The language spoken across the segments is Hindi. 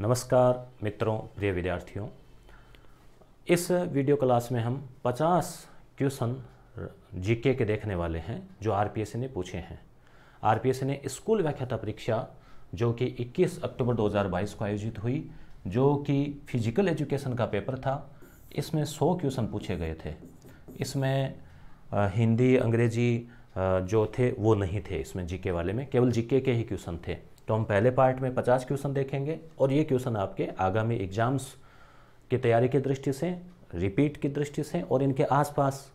नमस्कार मित्रों प्रिय विद्यार्थियों इस वीडियो क्लास में हम 50 क्वेश्चन जीके के देखने वाले हैं जो आरपीएससी ने पूछे हैं आरपीएससी ने स्कूल व्याख्याता परीक्षा जो कि 21 अक्टूबर 2022 को आयोजित हुई जो कि फिजिकल एजुकेशन का पेपर था इसमें 100 क्वेश्चन पूछे गए थे इसमें हिंदी अंग्रेजी जो थे वो नहीं थे इसमें जीके वाले में केवल जीके के ही क्वेश्चन थे तो हम पहले पार्ट में 50 क्वेश्चन देखेंगे और ये क्वेश्चन आपके आगामी एग्जाम्स की तैयारी की दृष्टि से रिपीट की दृष्टि से और इनके आसपास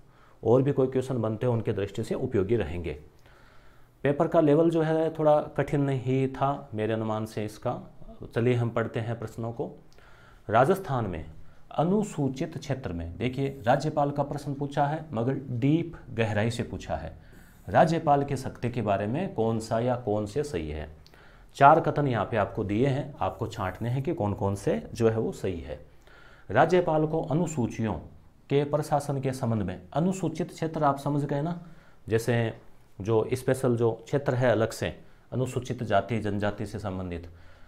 और भी कोई क्वेश्चन बनते हैं उनके दृष्टि से उपयोगी रहेंगे पेपर का लेवल जो है थोड़ा कठिन ही था मेरे अनुमान से इसका चलिए हम पढ़ते हैं प्रश्नों को राजस्थान में अनुसूचित क्षेत्र में देखिए राज्यपाल का प्रश्न पूछा है मगर डीप गहराई से पूछा है राज्यपाल के सत्य के बारे में कौन सा या कौन से सही है चार कथन यहाँ पे आपको दिए हैं आपको छांटने हैं कि कौन कौन से जो है वो सही है राज्यपाल को अनुसूचियों के प्रशासन के संबंध में अनुसूचित क्षेत्र आप समझ गए ना जैसे जो स्पेशल जो क्षेत्र है अलग से अनुसूचित जाति जनजाति से संबंधित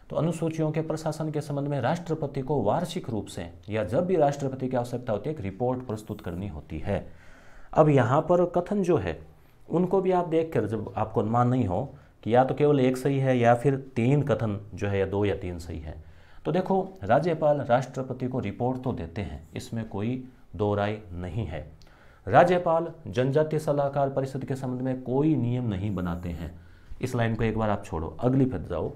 तो अनुसूचियों के प्रशासन के संबंध में राष्ट्रपति को वार्षिक रूप से या जब भी राष्ट्रपति की आवश्यकता होती है एक रिपोर्ट प्रस्तुत करनी होती है अब यहाँ पर कथन जो है उनको भी आप देख कर जब आपको अनुमान नहीं हो कि या तो केवल एक सही है या फिर तीन कथन जो है या दो या तीन सही है तो देखो राज्यपाल राष्ट्रपति को रिपोर्ट तो देते हैं इसमें कोई दो राय नहीं है राज्यपाल जनजातीय सलाहकार परिषद के संबंध में कोई नियम नहीं बनाते हैं इस लाइन को एक बार आप छोड़ो अगली पद जाओ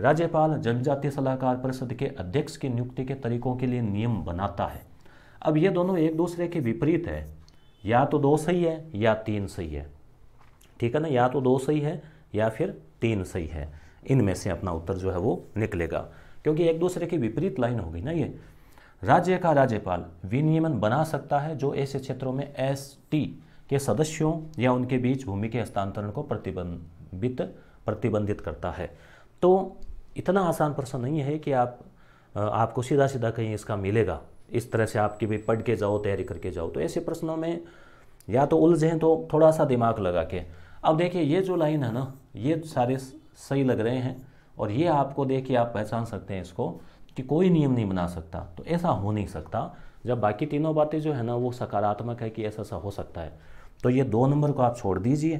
राज्यपाल जनजातीय सलाहकार परिषद के अध्यक्ष की नियुक्ति के तरीकों के लिए नियम बनाता है अब ये दोनों एक दूसरे के विपरीत है या तो दो सही है या तीन सही है ठीक है ना या तो दो सही है या फिर तीन सही है इनमें से अपना उत्तर जो है वो निकलेगा क्योंकि एक दूसरे की विपरीत लाइन होगी ना ये राज्य का राज्यपाल विनियमन बना सकता है जो ऐसे क्षेत्रों में एस टी के सदस्यों या उनके बीच भूमि के हस्तांतरण को प्रतिबंधित प्रतिबंधित करता है तो इतना आसान प्रश्न नहीं है कि आप आपको सीधा सीधा कहीं इसका मिलेगा इस तरह से आपके भी पढ़ के जाओ तैयारी करके जाओ तो ऐसे प्रश्नों में या तो उलझें तो थोड़ा सा दिमाग लगा के अब देखिए ये जो लाइन है ना ये सारे सही लग रहे हैं और ये आपको देखिए आप पहचान सकते हैं इसको कि कोई नियम नहीं बना सकता तो ऐसा हो नहीं सकता जब बाकी तीनों बातें जो है ना वो सकारात्मक है कि ऐसा ऐसा हो सकता है तो ये दो नंबर को आप छोड़ दीजिए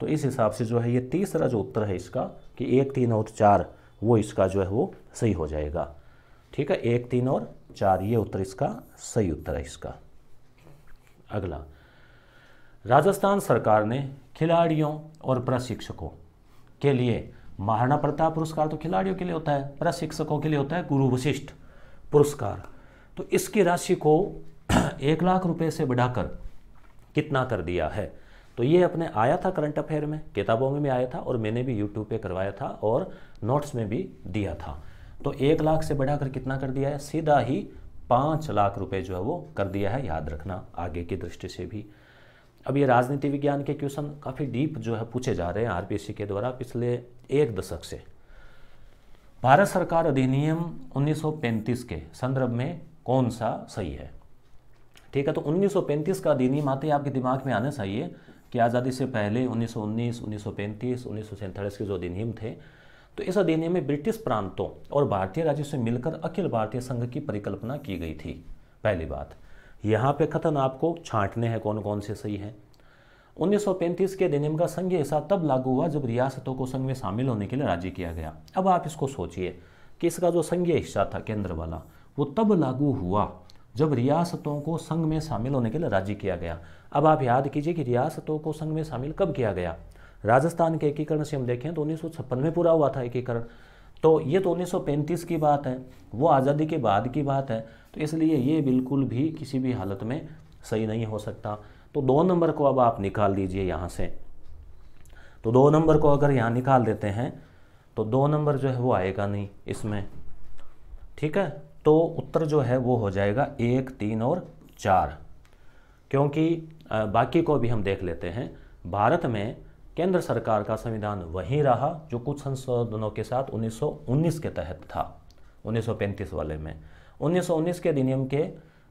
तो इस हिसाब से जो है ये तीसरा जो उत्तर है इसका कि एक तीन और चार वो इसका जो है वो सही हो जाएगा ठीक है एक तीन और चार ये उत्तर इसका सही उत्तर है इसका अगला राजस्थान सरकार ने खिलाड़ियों और प्रशिक्षकों के लिए महाराणा प्रताप पुरस्कार तो खिलाड़ियों के लिए होता है प्रशिक्षकों के लिए होता है गुरु वशिष्ठ पुरस्कार तो इसकी राशि को एक लाख रुपए से बढ़ाकर कितना कर दिया है तो ये अपने आया था करंट अफेयर में किताबों में भी आया था और मैंने भी यूट्यूब पे करवाया था और नोट्स में भी दिया था तो एक लाख से बढ़ाकर कितना कर दिया है सीधा ही पाँच लाख रुपए जो है वो कर दिया है याद रखना आगे की दृष्टि से भी अब ये राजनीति विज्ञान के क्वेश्चन काफ़ी डीप जो है पूछे जा रहे हैं आरपीसी के द्वारा पिछले एक दशक से भारत सरकार अधिनियम 1935 के संदर्भ में कौन सा सही है ठीक है तो 1935 का अधिनियम आते ही आपके दिमाग में आना चाहिए कि आज़ादी से पहले 1919, 1935, उन्नीस के जो अधिनियम थे तो इस अधिनियम में ब्रिटिश प्रांतों और भारतीय राज्यों से मिलकर अखिल भारतीय संघ की परिकल्पना की गई थी पहली बात यहाँ पे कथन आपको छांटने हैं कौन कौन से सही हैं 1935 के अधिनियम का संघ हिस्सा तब लागू हुआ जब रियासतों को संघ में शामिल होने के लिए राजी किया गया अब आप इसको सोचिए कि इसका जो संघीय हिस्सा था केंद्र वाला वो तब लागू हुआ जब रियासतों को संघ में शामिल होने के लिए राजी किया गया अब आप याद कीजिए कि रियासतों को संघ में शामिल कब किया गया राजस्थान के एकीकरण से हम देखें तो उन्नीस में पूरा हुआ था एकीकरण तो ये तो 1935 की बात है वो आज़ादी के बाद की बात है तो इसलिए ये बिल्कुल भी किसी भी हालत में सही नहीं हो सकता तो दो नंबर को अब आप निकाल दीजिए यहाँ से तो दो नंबर को अगर यहाँ निकाल देते हैं तो दो नंबर जो है वो आएगा नहीं इसमें ठीक है तो उत्तर जो है वो हो जाएगा एक तीन और चार क्योंकि बाकी को भी हम देख लेते हैं भारत में केंद्र सरकार का संविधान वही रहा जो कुछ संशोधनों के साथ 1919 के तहत था 1935 वाले में 1919 के अधिनियम के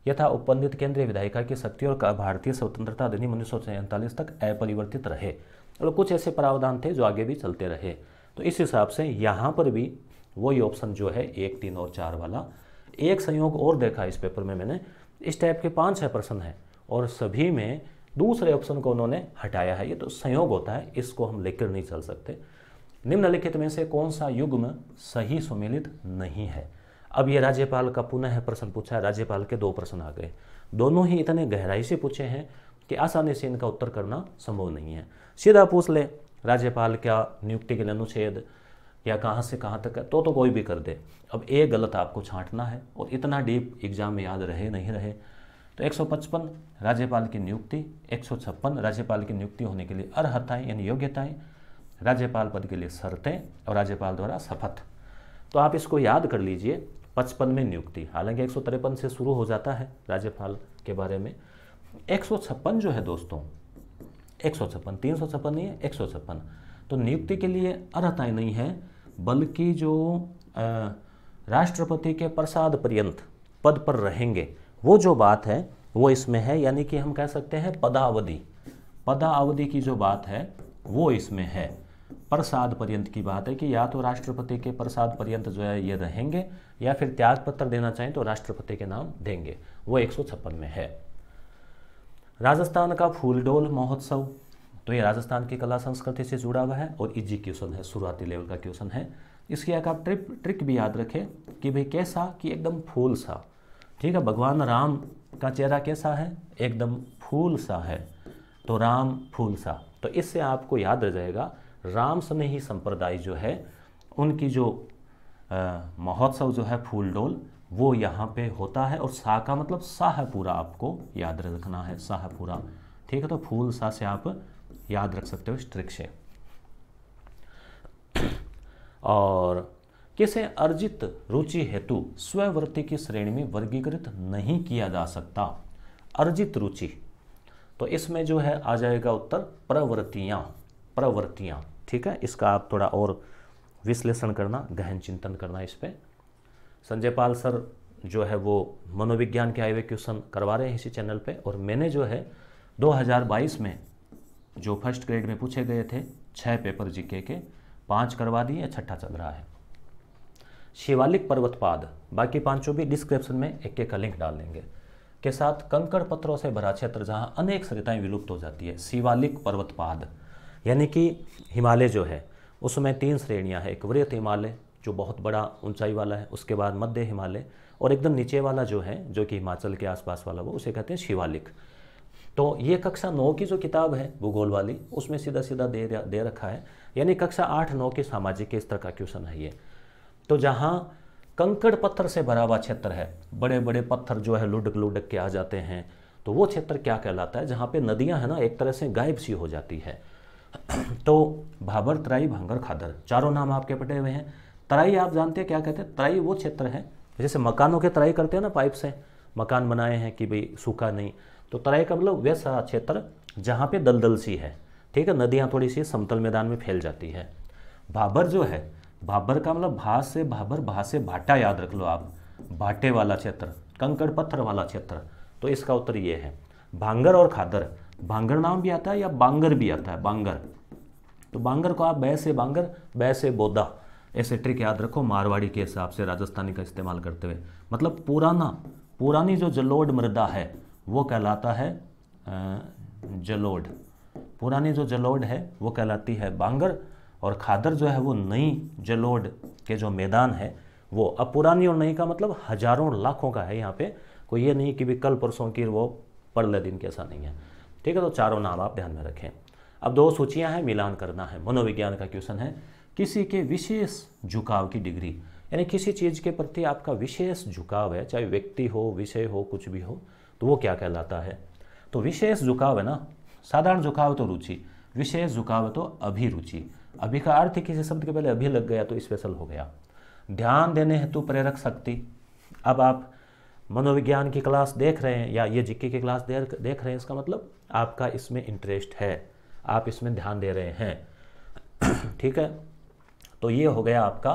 यथा उपबंधित केंद्रीय विधायिका की शक्ति और भारतीय स्वतंत्रता अधिनियम उन्नीस तक अपरिवर्तित रहे और कुछ ऐसे प्रावधान थे जो आगे भी चलते रहे तो इस हिसाब से यहाँ पर भी वही ऑप्शन जो है एक तीन और चार वाला एक संयोग और देखा इस पेपर में मैंने इस टाइप के पाँच छः प्रश्न हैं और सभी में दूसरे ऑप्शन को उन्होंने हटाया है ये तो संयोग होता है इसको हम लेकर नहीं चल सकते निम्नलिखित में से कौन सा युग्म सही सुमेलित नहीं है अब ये राज्यपाल का पुनः प्रश्न पूछा है राज्यपाल के दो प्रश्न आ गए दोनों ही इतने गहराई से पूछे हैं कि आसानी से इनका उत्तर करना संभव नहीं है सीधा पूछ ले राज्यपाल क्या नियुक्ति के लिए अनुच्छेद या कहाँ से कहाँ तक है तो तो कोई भी कर दे अब एक गलत आपको छांटना है और इतना डीप एग्जाम में याद रहे नहीं रहे तो 155 राज्यपाल की नियुक्ति 156 राज्यपाल की नियुक्ति होने के लिए अर्हताएं यानी योग्यताएं राज्यपाल पद के लिए शर्तें और राज्यपाल द्वारा शपथ तो आप इसको याद कर लीजिए पचपन में नियुक्ति हालांकि एक से शुरू हो जाता है राज्यपाल के बारे में एक जो है दोस्तों एक सौ छप्पन तीन सौ छप्पन नहीं है एक सौ छप्पन तो नियुक्ति के लिए अर्हताएं नहीं है बल्कि जो राष्ट्रपति के प्रसाद पर्यंत पद पर रहेंगे वो जो बात है वो इसमें है यानी कि हम कह सकते हैं पदावधि पदावधि की जो बात है वो इसमें है प्रसाद पर्यंत की बात है कि या तो राष्ट्रपति के प्रसाद पर्यंत जो है ये रहेंगे या फिर त्याग पत्र देना चाहें तो राष्ट्रपति के नाम देंगे वो एक में है राजस्थान का फूलडोल महोत्सव तो ये राजस्थान की कला संस्कृति से जुड़ा हुआ है और इजी क्वेश्चन है शुरुआती लेवल का क्वेश्चन है इसकी एक आप ट्रिप ट्रिक भी याद रखें कि भाई कैसा कि एकदम फूल सा ठीक है भगवान राम का चेहरा कैसा है एकदम फूल सा है तो राम फूल सा तो इससे आपको याद रह जाएगा राम स्नेही संप्रदाय जो है उनकी जो महोत्सव जो है फूल डोल वो यहाँ पे होता है और सा का मतलब सा है पूरा आपको याद रखना है सा है पूरा ठीक है तो फूल सा से आप याद रख सकते हो इस ट्रिक से और किसे अर्जित रुचि हेतु स्ववृत्ति की श्रेणी में वर्गीकृत नहीं किया जा सकता अर्जित रुचि तो इसमें जो है आ जाएगा उत्तर प्रवृत्तियां प्रवृत्तियां ठीक है इसका आप थोड़ा और विश्लेषण करना गहन चिंतन करना इस पर संजय पाल सर जो है वो मनोविज्ञान के आईवे क्वेश्चन करवा रहे हैं इसी चैनल पे और मैंने जो है 2022 में जो फर्स्ट ग्रेड में पूछे गए थे छः पेपर जीके के पांच करवा दिए छठा चल रहा है शिवालिक पर्वतपाद बाकी पांचों भी डिस्क्रिप्शन में एक एक का लिंक डाल देंगे के साथ कंकड़ पत्थरों से भरा क्षेत्र जहाँ अनेक सरिताएँ विलुप्त हो जाती है शिवालिक पर्वतपाद यानी कि हिमालय जो है उसमें तीन श्रेणियाँ हैं एक वृहत हिमालय जो बहुत बड़ा ऊंचाई वाला है उसके बाद मध्य हिमालय और एकदम नीचे वाला जो है जो कि हिमाचल के आसपास वाला वो उसे कहते हैं शिवालिक तो ये कक्षा नौ की जो किताब है भूगोल वाली उसमें सीधा सीधा दे दे रखा है यानी कक्षा आठ नौ के सामाजिक के स्तर का क्वेश्चन है ये तो जहाँ कंकड़ पत्थर से भरा हुआ क्षेत्र है बड़े बड़े पत्थर जो है लुढ़क लुढ़क के आ जाते हैं तो वो क्षेत्र क्या कहलाता है जहाँ पे नदियाँ हैं ना एक तरह से गायब सी हो जाती है तो भाबर तराई भांगर खादर चारों नाम आपके पटे हुए हैं तराई आप जानते हैं क्या कहते हैं तराई वो क्षेत्र है जैसे मकानों के तराई करते हैं ना पाइप से मकान बनाए हैं कि भाई सूखा नहीं तो तराई का मतलब वैसा क्षेत्र जहाँ पे दलदल सी है ठीक है नदियाँ थोड़ी सी समतल मैदान में फैल जाती है भाबर जो है भाबर का मतलब भा से भाबर भा से भाटा याद रख लो आप भाटे वाला क्षेत्र कंकड़ पत्थर वाला क्षेत्र तो इसका उत्तर ये है भांगर और खादर भांगर नाम भी आता है या बांगर भी आता है बांगर तो बांगर को आप बै से बांगर बै से बोदा ऐसे ट्रिक याद रखो मारवाड़ी के हिसाब से राजस्थानी का इस्तेमाल करते हुए मतलब पुराना पुरानी जो जलोड मृदा है वो कहलाता है जलोड पुरानी जो जलोड है वो कहलाती है बांगर और खादर जो है वो नई जलोड के जो मैदान है वो अब पुरानी और नई का मतलब हज़ारों लाखों का है यहाँ पे कोई ये नहीं कि भी कल परसों की वो पढ़ ले दिन कैसा नहीं है ठीक है तो चारों नाम आप ध्यान में रखें अब दो सूचियाँ हैं मिलान करना है मनोविज्ञान का क्वेश्चन है किसी के विशेष झुकाव की डिग्री यानी किसी चीज़ के प्रति आपका विशेष झुकाव है चाहे व्यक्ति हो विषय हो कुछ भी हो तो वो क्या कहलाता है तो विशेष झुकाव है ना साधारण झुकाव तो रुचि विशेष झुकाव तो अभिरुचि अभी का अर्थ किसी शब्द के पहले अभी लग गया तो स्पेशल हो गया ध्यान देने हेतु प्रेरक शक्ति अब आप मनोविज्ञान की क्लास देख रहे हैं या ये जिक्के की क्लास देख रहे हैं इसका मतलब आपका इसमें इंटरेस्ट है आप इसमें ध्यान दे रहे हैं ठीक है तो ये हो गया आपका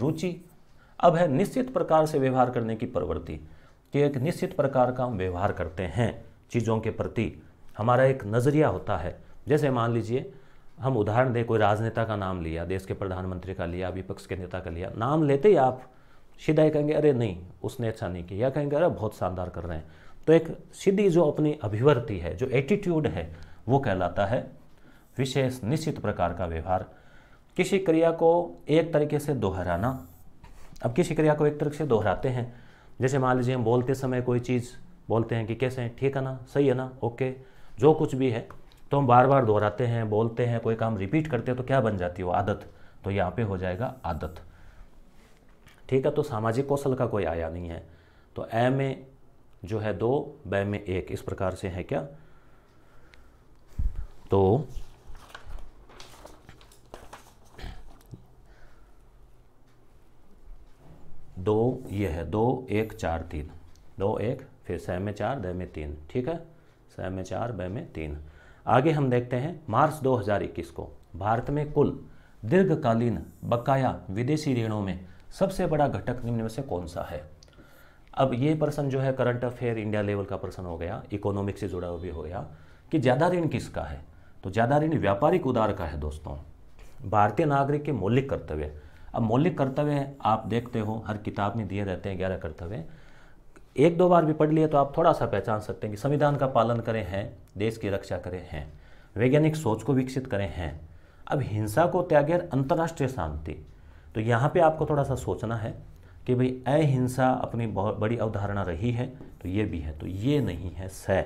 रुचि अब है निश्चित प्रकार से व्यवहार करने की प्रवृत्ति कि एक निश्चित प्रकार का हम व्यवहार करते हैं चीज़ों के प्रति हमारा एक नज़रिया होता है जैसे मान लीजिए हम उदाहरण दें कोई राजनेता का नाम लिया देश के प्रधानमंत्री का लिया विपक्ष के नेता का लिया नाम लेते ही आप सीधा ही कहेंगे अरे नहीं उसने अच्छा नहीं किया कहेंगे अरे बहुत शानदार कर रहे हैं तो एक सीधी जो अपनी अभिवर्ति है जो एटीट्यूड है वो कहलाता है विशेष निश्चित प्रकार का व्यवहार किसी क्रिया को एक तरीके से दोहराना अब किसी क्रिया को एक तरीके से दोहराते हैं जैसे मान लीजिए हम बोलते समय कोई चीज़ बोलते हैं कि कैसे हैं ठीक है ना सही है ना ओके जो कुछ भी है तो हम बार बार दोहराते हैं बोलते हैं कोई काम रिपीट करते हैं तो क्या बन जाती है वो आदत तो यहाँ पे हो जाएगा आदत ठीक है तो सामाजिक कौशल का कोई आया नहीं है तो ए में जो है दो ब में एक इस प्रकार से है क्या तो दो ये है दो एक चार तीन दो एक फिर सह में चार द में तीन ठीक है सह में चार ब में तीन आगे हम देखते हैं मार्च 2021 को भारत में कुल दीर्घकालीन बकाया विदेशी ऋणों में सबसे बड़ा घटक निम्न में से कौन सा है अब ये प्रश्न जो है करंट अफेयर इंडिया लेवल का प्रश्न हो गया इकोनॉमिक से जुड़ा हुआ भी हो गया कि ज़्यादा ऋण किसका है तो ज़्यादा ऋण व्यापारिक उदार का है दोस्तों भारतीय नागरिक के मौलिक कर्तव्य अब मौलिक कर्तव्य आप देखते हो हर किताब में दिए रहते हैं ग्यारह कर्तव्य एक दो बार भी पढ़ लिए तो आप थोड़ा सा पहचान सकते हैं कि संविधान का पालन करें हैं देश की रक्षा करें हैं वैज्ञानिक सोच को विकसित करें हैं अब हिंसा को त्यागे अंतर्राष्ट्रीय शांति तो यहाँ पे आपको थोड़ा सा सोचना है कि भाई अहिंसा अपनी बहुत बड़ी अवधारणा रही है तो ये भी है तो ये नहीं है स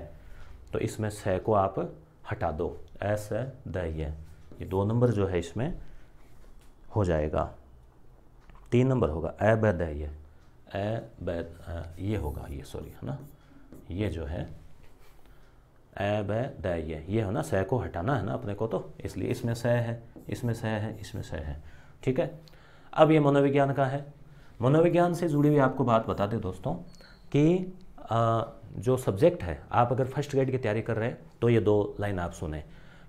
तो इसमें स को आप हटा दो एस द ये दो नंबर जो है इसमें हो जाएगा तीन नंबर होगा ए ब ये ए ये होगा ये सॉरी है ना ये जो है ए ब ये ये है ना सह को हटाना है ना अपने को तो इसलिए इसमें सह है इसमें सह है इसमें सह है ठीक है अब ये मनोविज्ञान का है मनोविज्ञान से जुड़ी हुई आपको बात बता दें दोस्तों कि आ, जो सब्जेक्ट है आप अगर फर्स्ट ग्रेड की तैयारी कर रहे हैं तो ये दो लाइन आप सुने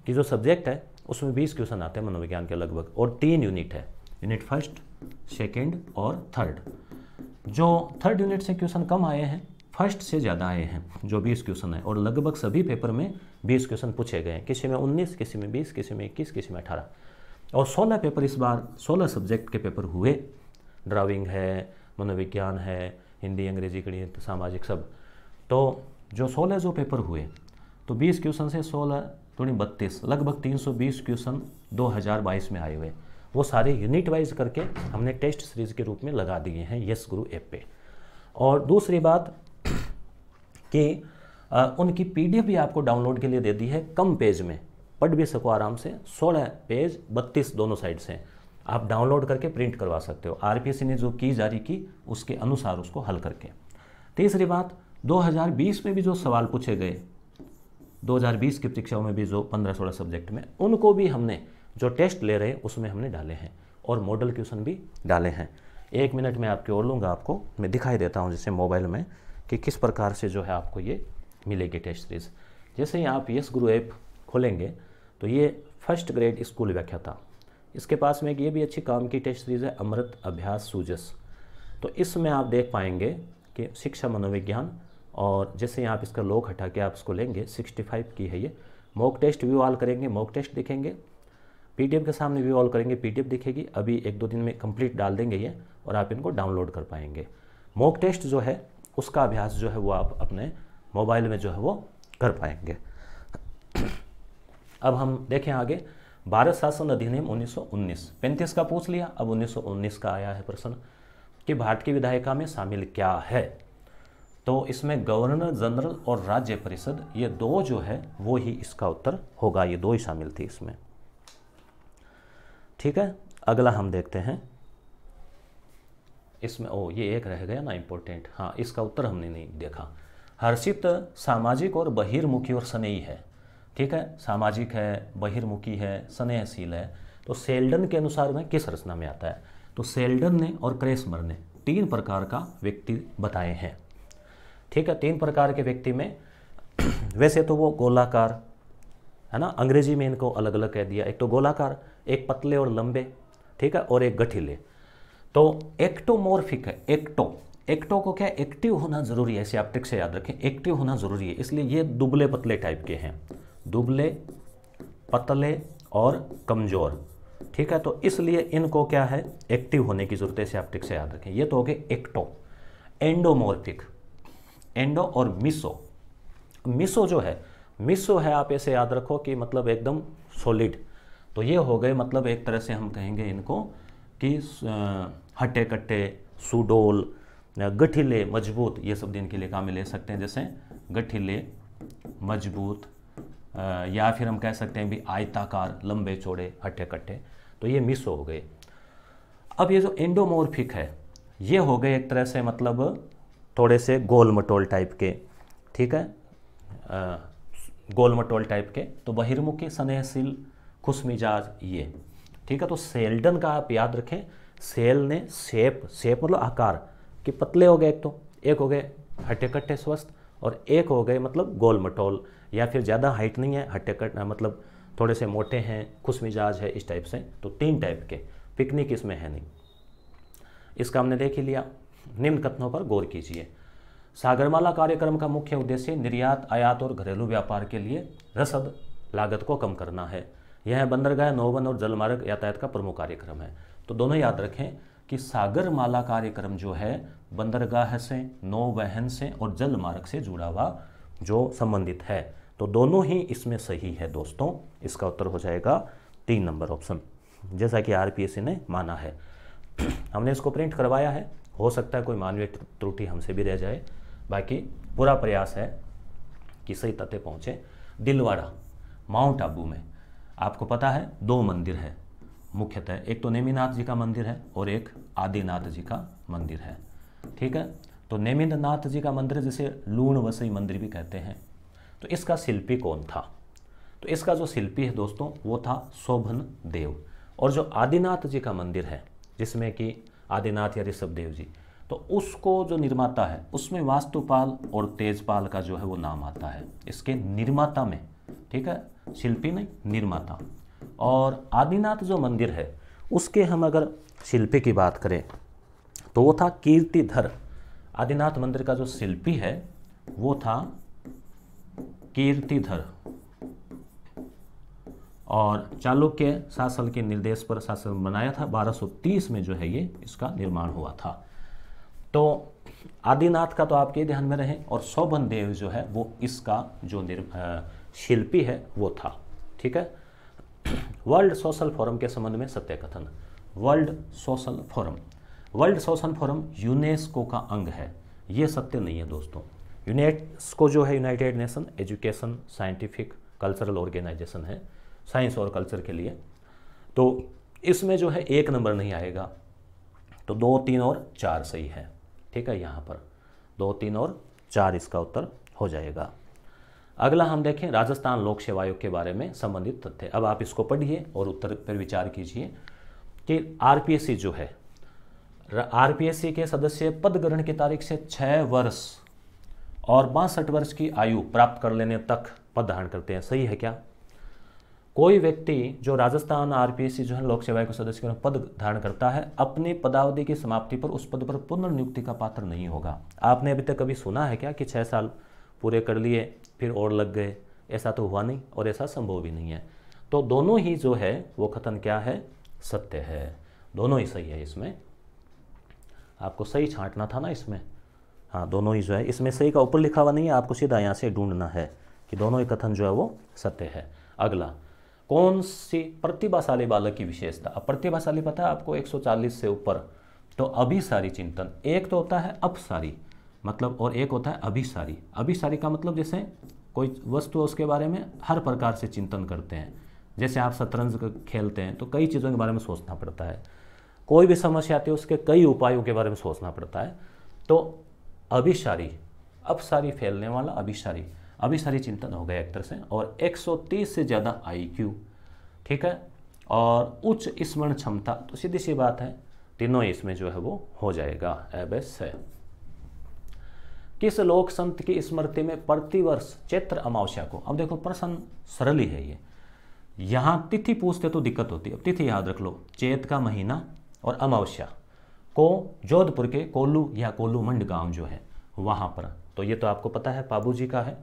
कि जो सब्जेक्ट है उसमें बीस क्वेश्चन आते हैं मनोविज्ञान के लगभग और तीन यूनिट है यूनिट फर्स्ट सेकेंड और थर्ड जो थर्ड यूनिट से क्वेश्चन कम आए हैं फर्स्ट से ज़्यादा आए हैं जो बीस क्वेश्चन है और लगभग सभी पेपर में बीस क्वेश्चन पूछे गए हैं किसी में उन्नीस किसी में बीस किसी में इक्कीस किसी में अठारह और सोलह पेपर इस बार सोलह सब्जेक्ट के पेपर हुए ड्राइविंग है मनोविज्ञान है हिंदी अंग्रेजी गणित सामाजिक सब तो जो सोलह जो पेपर हुए तो बीस क्वेश्चन से सोलह थोड़ी बत्तीस लगभग तीन सौ बीस क्वेश्चन दो हज़ार बाईस में आए हुए वो सारे यूनिट वाइज करके हमने टेस्ट सीरीज के रूप में लगा दिए हैं यस गुरु ऐप पे और दूसरी बात कि उनकी पीडीएफ भी आपको डाउनलोड के लिए दे दी है कम पेज में पढ़ भी सको आराम से सोलह पेज बत्तीस दोनों साइड से आप डाउनलोड करके प्रिंट करवा सकते हो आरपीएससी ने जो की जारी की उसके अनुसार उसको हल करके तीसरी बात 2020 में भी जो सवाल पूछे गए 2020 की परीक्षाओं में भी जो 15-16 सब्जेक्ट में उनको भी हमने जो टेस्ट ले रहे उसमें हमने डाले हैं और मॉडल क्वेश्चन भी डाले हैं एक मिनट में आपके और लूँगा आपको मैं दिखाई देता हूँ जैसे मोबाइल में कि किस प्रकार से जो है आपको ये मिलेगी टेस्ट सीरीज जैसे ही आप यस गुरु ऐप खोलेंगे तो ये फर्स्ट ग्रेड स्कूल व्याख्या था इसके पास में एक ये भी अच्छी काम की टेस्ट सीरीज़ है अमृत अभ्यास सूजस तो इसमें आप देख पाएंगे कि शिक्षा मनोविज्ञान और जैसे ही आप इसका लोक हटा के आप इसको लेंगे 65 की है ये मॉक टेस्ट व्यू ऑल करेंगे मॉक टेस्ट दिखेंगे पीडीएफ के सामने व्यू ऑल करेंगे पीडीएफ दिखेगी अभी एक दो दिन में कंप्लीट डाल देंगे ये और आप इनको डाउनलोड कर पाएंगे मॉक टेस्ट जो है उसका अभ्यास जो है वो आप अपने मोबाइल में जो है वो कर पाएंगे अब हम देखें आगे भारत शासन अधिनियम 1919 पैंतीस का पूछ लिया अब 1919 का आया है प्रश्न कि भारत की विधायिका में शामिल क्या है तो इसमें गवर्नर जनरल और राज्य परिषद ये दो जो है वो ही इसका उत्तर होगा ये दो ही शामिल थी इसमें ठीक है अगला हम देखते हैं इसमें ओ ये एक रह गया ना इम्पोर्टेंट हाँ इसका उत्तर हमने नहीं देखा हर्षित सामाजिक और बहिर्मुखी और स्नेही है ठीक है सामाजिक है बहिर्मुखी है स्नेहशील है तो सेल्डन के अनुसार में किस रचना में आता है तो सेल्डन ने और क्रेसमर ने तीन प्रकार का व्यक्ति बताए हैं ठीक है तीन प्रकार के व्यक्ति में वैसे तो वो गोलाकार है ना अंग्रेजी में इनको अलग अलग कह दिया एक तो गोलाकार एक पतले और लंबे ठीक है और एक गठिले तो एक्टोमोर्फिक है एक्टो एक्टो को क्या एक्टिव होना जरूरी है ऐसे आप ट्रिक से याद रखें एक्टिव होना जरूरी है इसलिए ये दुबले पतले टाइप के हैं दुबले पतले और कमज़ोर ठीक है तो इसलिए इनको क्या है एक्टिव होने की ज़रूरत है ऐसे आप ट्रिक से याद रखें ये तो हो गए एक्टो एंडोमोर्फिक एंडो और मिसो मिसो जो है मिसो है आप ऐसे याद रखो कि मतलब एकदम सॉलिड तो ये हो गए मतलब एक तरह से हम कहेंगे इनको कि हट्टे कट्टे सुडोल गठिले मजबूत ये सब दिन के लिए काम में ले सकते हैं जैसे गठिले मजबूत या फिर हम कह सकते हैं भी आयताकार लंबे चौड़े हट्टे कट्टे तो ये मिस हो गए अब ये जो एंडोमोर्फिक है ये हो गए एक तरह से मतलब थोड़े से गोल मटोल टाइप के ठीक है आ, गोल मटोल टाइप के तो बहिर्मुखी स्नेहशील खुश मिजाज ये ठीक है तो सेल्डन का आप याद रखें सेल ने शेप शेप मतलब आकार कि पतले हो गए एक तो एक हो गए हट्टे कट्टे स्वस्थ और एक हो गए मतलब गोल मटोल या फिर ज़्यादा हाइट नहीं है हट्टे कट मतलब थोड़े से मोटे हैं खुश मिजाज है इस टाइप से तो तीन टाइप के पिकनिक इसमें है नहीं इसका हमने देख ही लिया निम्न कथनों पर गौर कीजिए सागरमाला कार्यक्रम का मुख्य उद्देश्य निर्यात आयात और घरेलू व्यापार के लिए रसद लागत को कम करना है यह बंदरगाह नौवन और जलमार्ग यातायात का प्रमुख कार्यक्रम है तो दोनों याद रखें कि सागर माला कार्यक्रम जो है बंदरगाह से नौ वहन से और जल मार्ग से जुड़ा हुआ जो संबंधित है तो दोनों ही इसमें सही है दोस्तों इसका उत्तर हो जाएगा तीन नंबर ऑप्शन जैसा कि आर ने माना है हमने इसको प्रिंट करवाया है हो सकता है कोई मानवीय त्रुटि हमसे भी रह जाए बाकी पूरा प्रयास है कि सही तथ्य पहुँचे दिलवाड़ा माउंट आबू में आपको पता है दो मंदिर हैं मुख्यतः एक तो नेमिनाथ जी का मंदिर है और एक आदिनाथ जी का मंदिर है ठीक है तो नेमीनाथ जी का मंदिर जिसे लूण वसई मंदिर भी कहते हैं तो इसका शिल्पी कौन था तो इसका जो शिल्पी है दोस्तों वो था शोभन देव और जो आदिनाथ जी का मंदिर है जिसमें कि आदिनाथ या ऋषभ देव जी तो उसको जो निर्माता है उसमें वास्तुपाल और तेजपाल का जो है वो नाम आता है इसके निर्माता में ठीक है शिल्पी नहीं निर्माता और आदिनाथ जो मंदिर है उसके हम अगर शिल्पी की बात करें तो वो था कीर्तिधर आदिनाथ मंदिर का जो शिल्पी है वो था कीर्तिधर और चालुक्य शासन के निर्देश पर शासन बनाया था 1230 में जो है ये इसका निर्माण हुआ था तो आदिनाथ का तो आपके ध्यान में रहे और शोभन देव जो है वो इसका जो निर् शिल्पी है वो था ठीक है वर्ल्ड सोशल फोरम के संबंध में सत्य कथन world social forum world social forum UNESCO का अंग है ये सत्य नहीं है दोस्तों यूनेस्को जो है United Nation education scientific cultural organisation है साइंस और कल्चर के लिए तो इसमें जो है एक नंबर नहीं आएगा तो दो तीन और चार सही है ठीक है यहाँ पर दो तीन और चार इसका उत्तर हो जाएगा अगला हम देखें राजस्थान लोक सेवा आयोग के बारे में संबंधित तथ्य अब आप इसको पढ़िए और उत्तर पर विचार कीजिए कि आरपीएससी जो है आरपीएससी के सदस्य पद ग्रहण की तारीख से छः वर्ष और बासठ वर्ष की आयु प्राप्त कर लेने तक पद धारण करते हैं सही है क्या कोई व्यक्ति जो राजस्थान आरपीएससी जो है लोक सेवा के सदस्य के पद धारण करता है अपनी पदावधि की समाप्ति पर उस पद पर पुनर्नियुक्ति का पात्र नहीं होगा आपने अभी तक कभी सुना है क्या कि छः साल पूरे कर लिए फिर और लग गए ऐसा तो हुआ नहीं और ऐसा संभव भी नहीं है तो दोनों ही जो है वो कथन क्या है सत्य है दोनों ही सही है इसमें आपको सही छांटना था ना इसमें हाँ दोनों ही जो है इसमें सही का ऊपर लिखा हुआ नहीं है आपको सीधा यहाँ से ढूंढना है कि दोनों ही कथन जो है वो सत्य है अगला कौन सी प्रतिभाशाली बालक की विशेषता अब प्रतिभाशाली पता है आपको 140 से ऊपर तो अभी सारी चिंतन एक तो होता है अपसारी मतलब और एक होता है अभिसारी अभिसारी का मतलब जैसे कोई वस्तु उसके बारे में हर प्रकार से चिंतन करते हैं जैसे आप शतरंज खेलते हैं तो कई चीज़ों के बारे में सोचना पड़ता है कोई भी समस्या आती है उसके कई उपायों के बारे में सोचना पड़ता है तो अभिसारी अपसारी फैलने वाला अभिशारी अभिशारी चिंतन हो गया एक तरह से और 130 से ज़्यादा आईक्यू ठीक है और उच्च स्मरण क्षमता तो सीधी सी बात है तीनों इसमें जो है वो हो जाएगा एबेस है किस लोक संत की स्मृति में प्रतिवर्ष चैत्र अमावस्या को अब देखो प्रश्न सरल ही है ये यहाँ तिथि पूछते तो दिक्कत होती है अब तिथि याद रख लो चैत का महीना और अमावस्या को जोधपुर के कोल्लू या कोल्लू मंड गांव जो है वहां पर तो ये तो आपको पता है बाबू जी का है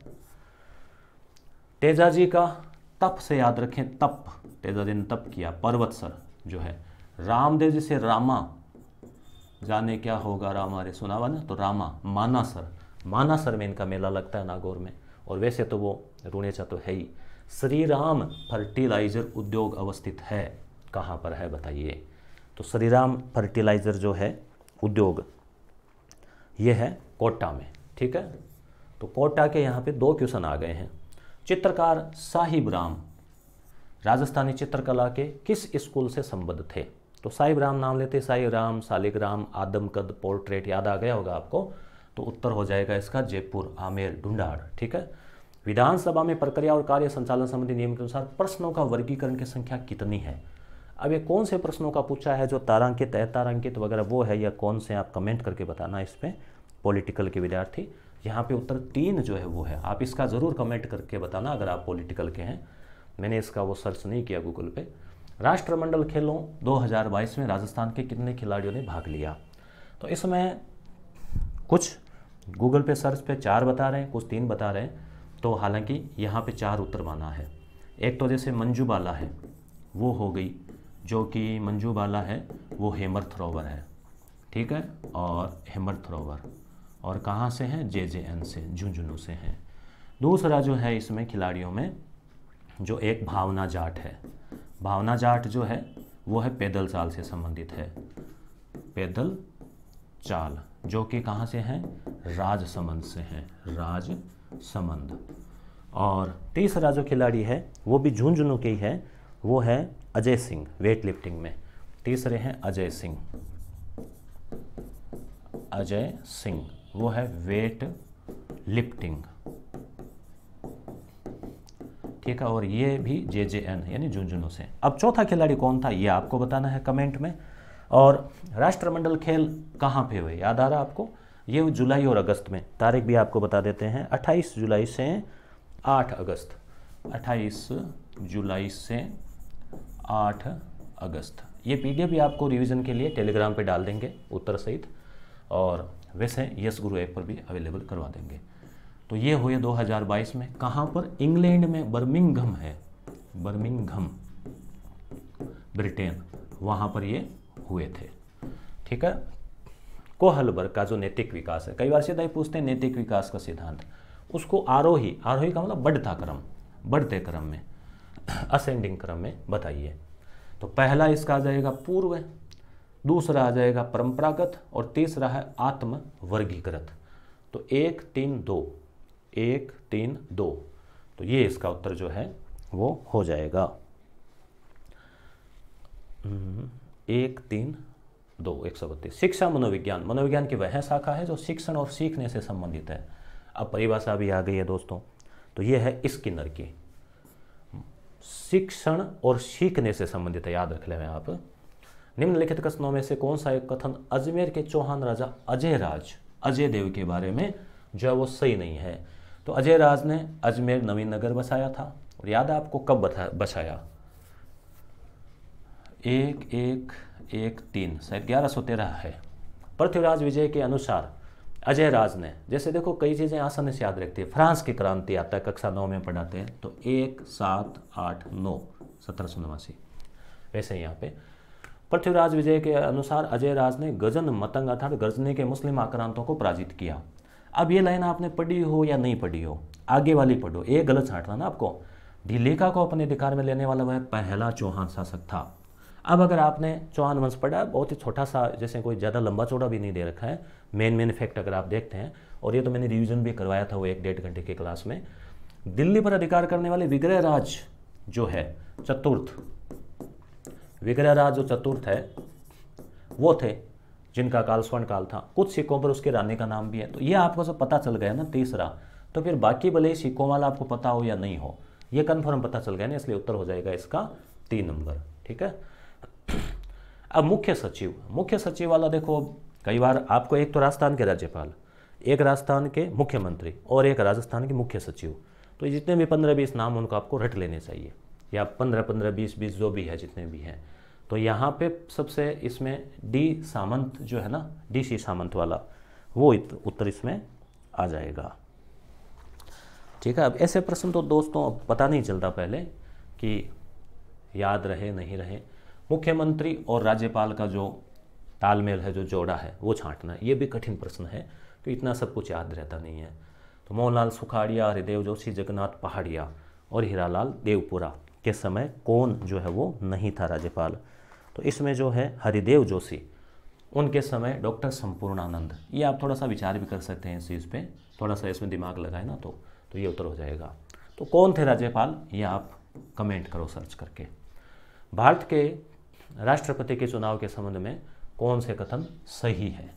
तेजा जी का तप से याद रखें तप तेजा जी ने तप किया पर्वत सर जो है रामदेव जी से रामा जाने क्या होगा रामा रे सुनावा ना तो रामा माना सर माना में इनका मेला लगता है नागौर में और वैसे तो वो रूणेचा तो है ही श्री राम फर्टिलाइज़र उद्योग अवस्थित है कहाँ पर है बताइए तो श्री राम फर्टिलाइज़र जो है उद्योग ये है कोटा में ठीक है तो कोटा के यहाँ पे दो क्वेश्चन आ गए हैं चित्रकार साहिब राम राजस्थानी चित्रकला के किस स्कूल से संबद्ध थे तो साहिब राम नाम लेते साहिब राम सालिक राम आदमकद पोर्ट्रेट याद आ गया होगा आपको तो उत्तर हो जाएगा इसका जयपुर आमेर ढूंढाड़ ठीक है विधानसभा में प्रक्रिया और कार्य संचालन संबंधी नियम के अनुसार प्रश्नों का वर्गीकरण की संख्या कितनी है अब ये कौन से प्रश्नों का पूछा है जो तारांकित है तारांकित वगैरह वो है या कौन से आप कमेंट करके बताना इस पर पॉलिटिकल के विद्यार्थी यहाँ पे उत्तर तीन जो है वो है आप इसका ज़रूर कमेंट करके बताना अगर आप पॉलिटिकल के हैं मैंने इसका वो सर्च नहीं किया गूगल पे राष्ट्रमंडल खेलों 2022 में राजस्थान के कितने खिलाड़ियों ने भाग लिया तो इसमें कुछ गूगल पे सर्च पे चार बता रहे हैं कुछ तीन बता रहे हैं तो हालांकि यहाँ पे चार उत्तर माना है एक तो जैसे मंजू बाला है वो हो गई जो कि मंजू बाला है वो हेमर थ्रोवर है ठीक है और हेमर थ्रोवर और कहाँ से हैं जे जे एन से झुंझुनू से हैं दूसरा जो है इसमें खिलाड़ियों में जो एक भावना जाट है भावना जाट जो है वो है पैदल चाल से संबंधित है पैदल चाल जो कि कहाँ से हैं राजसमंद से हैं राजसमंद और तीसरा जो खिलाड़ी है वो भी झुंझुनू के ही है वो है अजय सिंह वेट लिफ्टिंग में तीसरे हैं अजय सिंह अजय सिंह वो है वेट लिफ्टिंग ठीक है और ये भी जे जे एन यानी झुंझुनू से अब चौथा खिलाड़ी कौन था ये आपको बताना है कमेंट में और राष्ट्रमंडल खेल कहाँ पे हुए याद आ रहा आपको ये जुलाई और अगस्त में तारीख भी आपको बता देते हैं 28 जुलाई से 8 अगस्त 28 जुलाई से 8 अगस्त ये पीडीएफ भी आपको रिवीजन के लिए टेलीग्राम पे डाल देंगे उत्तर सहित और वैसे यस गुरु ऐप पर भी अवेलेबल करवा देंगे तो ये हुए 2022 में कहाँ पर इंग्लैंड में बर्मिंगम है बर्मिंगम ब्रिटेन वहाँ पर ये हुए थे ठीक है कोहलबर्ग का जो नैतिक विकास है कई बार सीधा ही पूछते हैं नैतिक विकास का सिद्धांत उसको आरोही आरोही का मतलब बढ़ता क्रम बढ़ते क्रम में असेंडिंग क्रम में बताइए तो पहला इसका आ जाएगा पूर्व दूसरा आ जाएगा परंपरागत और तीसरा है आत्म वर्गीकृत तो एक तीन दो एक तीन दो तो ये इसका उत्तर जो है वो हो जाएगा हम्म। एक तीन दो एक सौ बत्तीस शिक्षा मनोविज्ञान मनोविज्ञान की वह शाखा है जो शिक्षण और सीखने से संबंधित है अब परिभाषा भी आ गई है दोस्तों तो ये है किन्नर की शिक्षण और सीखने से संबंधित है याद रख ले आप निम्नलिखित कथनों में से कौन सा एक कथन अजमेर के चौहान राजा अजय राज अजय देव के बारे में जो है वो सही नहीं है तो अजय राज ने अजमेर नवीन नगर बसाया था और याद है आपको कब बसाया एक एक एक तीन शायद ग्यारह सौ तेरह है पृथ्वीराज विजय के अनुसार अजय राज ने जैसे देखो कई चीज़ें आसानी से याद रखती है फ्रांस की क्रांति आता है कक्षा नौ में पढ़ाते हैं तो एक सात आठ नौ सत्रह सौ नवासी वैसे यहाँ पे पृथ्वीराज विजय के अनुसार अजय राज ने गजन मतंग अर्थात गजनी के मुस्लिम आक्रांतों को पराजित किया अब ये लाइन आपने पढ़ी हो या नहीं पढ़ी हो आगे वाली पढ़ो ये गलत छाट रहा ना आपको ढीलेखा को अपने अधिकार में लेने वाला वह पहला चौहान शासक था अब अगर आपने चौहान वंश पढ़ा बहुत ही छोटा सा जैसे कोई ज़्यादा लंबा चौड़ा भी नहीं दे रखा है मेन मेन इफेक्ट अगर आप देखते हैं और ये तो मैंने रिविजन भी करवाया था वो एक डेढ़ घंटे के क्लास में दिल्ली पर अधिकार करने वाले विग्रह राज जो है चतुर्थ विग्रह राज जो चतुर्थ है वो थे जिनका काल स्वर्ण काल था कुछ सिक्कों पर उसके रानी का नाम भी है तो ये आपको सब पता चल गया ना तीसरा तो फिर बाकी भले सिक्कों वाला आपको पता हो या नहीं हो ये कन्फर्म पता चल गया ना इसलिए उत्तर हो जाएगा इसका तीन नंबर ठीक है अब मुख्य सचिव मुख्य सचिव वाला देखो कई बार आपको एक तो राजस्थान के राज्यपाल एक राजस्थान के मुख्यमंत्री और एक राजस्थान के मुख्य सचिव तो जितने भी पंद्रह बीस नाम उनको आपको रट लेने चाहिए या पंद्रह पंद्रह बीस बीस जो भी है जितने भी हैं तो यहाँ पे सबसे इसमें डी सामंत जो है ना डी सी सामंत वाला वो उत्तर इसमें आ जाएगा ठीक है अब ऐसे प्रश्न तो दोस्तों पता नहीं चलता पहले कि याद रहे नहीं रहे मुख्यमंत्री और राज्यपाल का जो तालमेल है जो जोड़ा है वो छांटना ये भी कठिन प्रश्न है कि तो इतना सब कुछ याद रहता नहीं है तो मोहनलाल सुखाड़िया हरिदेव जोशी जगन्नाथ पहाड़िया और हीरालाल देवपुरा के समय कौन जो है वो नहीं था राज्यपाल तो इसमें जो है हरिदेव जोशी उनके समय डॉक्टर संपूर्णानंद ये आप थोड़ा सा विचार भी कर सकते हैं इस चीज़ पर थोड़ा सा इसमें दिमाग लगाए ना तो तो ये उत्तर हो जाएगा तो कौन थे राज्यपाल ये आप कमेंट करो सर्च करके भारत के राष्ट्रपति के चुनाव के संबंध में कौन से कथन सही है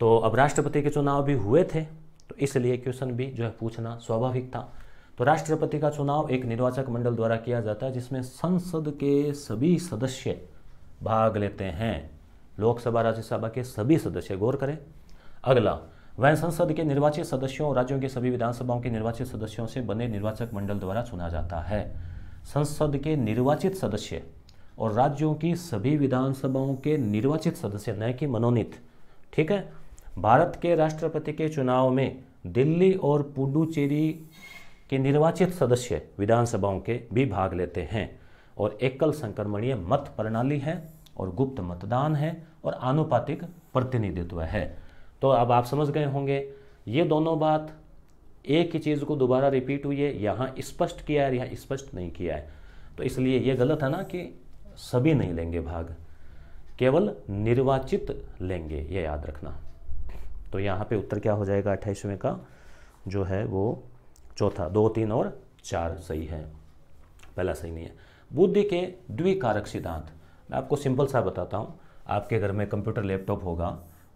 तो अब राष्ट्रपति के चुनाव भी हुए थे तो इसलिए क्वेश्चन भी जो है पूछना स्वाभाविक था तो राष्ट्रपति का चुनाव एक निर्वाचक मंडल द्वारा किया जाता है जिसमें संसद के सभी सदस्य भाग लेते हैं लोकसभा राज्यसभा के सभी सदस्य गौर करें अगला वह संसद के निर्वाचित सदस्यों और राज्यों के सभी विधानसभाओं के निर्वाचित सदस्यों से बने निर्वाचक मंडल द्वारा चुना जाता है संसद के निर्वाचित सदस्य और राज्यों की सभी विधानसभाओं के निर्वाचित सदस्य न कि मनोनीत ठीक है भारत के राष्ट्रपति के चुनाव में दिल्ली और पुडुचेरी के निर्वाचित सदस्य विधानसभाओं के भी भाग लेते हैं और एकल संक्रमणीय मत प्रणाली है और गुप्त मतदान है और आनुपातिक प्रतिनिधित्व है तो अब आप समझ गए होंगे ये दोनों बात एक ही चीज़ को दोबारा रिपीट हुई है यहाँ स्पष्ट किया है यहाँ स्पष्ट नहीं किया है तो इसलिए ये गलत है ना कि सभी नहीं लेंगे भाग केवल निर्वाचित लेंगे ये याद रखना तो यहाँ पे उत्तर क्या हो जाएगा अट्ठाईसवें का जो है वो चौथा दो तीन और चार सही है पहला सही नहीं है बुद्धि के द्विकारक सिद्धांत मैं आपको सिंपल सा बताता हूँ आपके घर में कंप्यूटर लैपटॉप होगा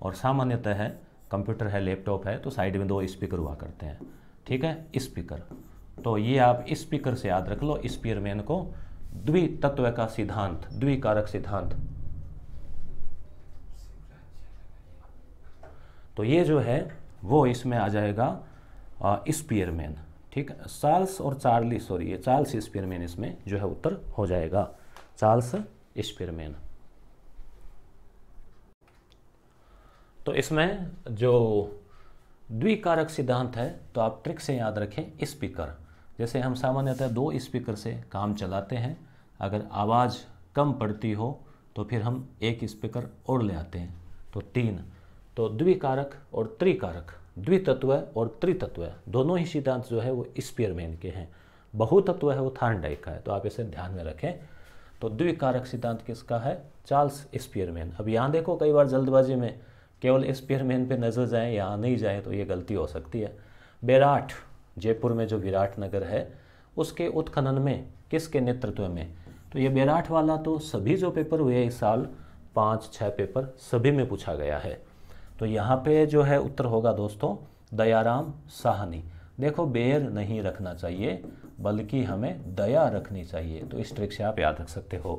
और सामान्यतः है कंप्यूटर है लैपटॉप है तो साइड में दो स्पीकर हुआ करते हैं ठीक है स्पीकर तो ये आप स्पीकर से याद रख लो स्पीयरमैन को द्वितत्व का सिद्धांत द्विकारक सिद्धांत तो ये जो है वो इसमें आ जाएगा स्पीयरमैन ठीक चार्ल्स और चार्ली सॉरी ये चार्ल्स स्पीयरमैन इसमें जो है उत्तर हो जाएगा चार्ल्स स्पीयरमैन तो इसमें जो द्विकारक सिद्धांत है तो आप ट्रिक से याद रखें स्पीकर जैसे हम सामान्यतः दो स्पीकर से काम चलाते हैं अगर आवाज़ कम पड़ती हो तो फिर हम एक स्पीकर और ले आते हैं तो तीन तो द्विकारक और त्रिकारक द्वितत्व और त्रितत्व दोनों ही सिद्धांत जो है वो स्पीयरमैन के हैं बहुतत्व है वो थार्नडाइक का है तो आप इसे ध्यान में रखें तो द्विकारक सिद्धांत किसका है चार्ल्स स्पीयरमैन अब यहाँ देखो कई बार जल्दबाजी में केवल स्पीयरमैन पे नज़र जाए यहाँ नहीं जाए तो ये गलती हो सकती है बेराट जयपुर में जो विराट नगर है उसके उत्खनन में किसके नेतृत्व में तो ये बेराठ वाला तो सभी जो पेपर हुए इस साल पाँच छः पेपर सभी में पूछा गया है तो यहाँ पे जो है उत्तर होगा दोस्तों दयाराम साहनी देखो बेर नहीं रखना चाहिए बल्कि हमें दया रखनी चाहिए तो इस ट्रिक से आप याद रख सकते हो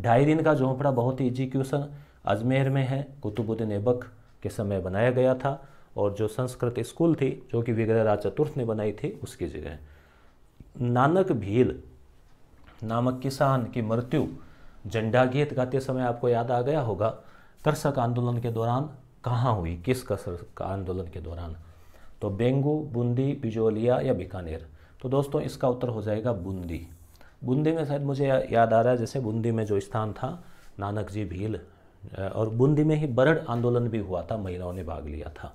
ढाई दिन का झोंपड़ा बहुत ही ईजी क्वेश्चन अजमेर में है कुतुबुद्दीन ऐबक के समय बनाया गया था और जो संस्कृत स्कूल थी जो कि विग्रहराज चतुर्थ ने बनाई थी उसकी जगह नानक भील नामक किसान की मृत्यु झंडा गीत गाते समय आपको याद आ गया होगा कृषक आंदोलन के दौरान कहाँ हुई किस कृषक आंदोलन के दौरान तो बेंगू बूंदी बिजोलिया या बीकानेर तो दोस्तों इसका उत्तर हो जाएगा बूंदी बूंदी में शायद मुझे याद आ रहा है जैसे बूंदी में जो स्थान था नानक जी भील और बूंदी में ही बरड़ आंदोलन भी हुआ था महिलाओं ने भाग लिया था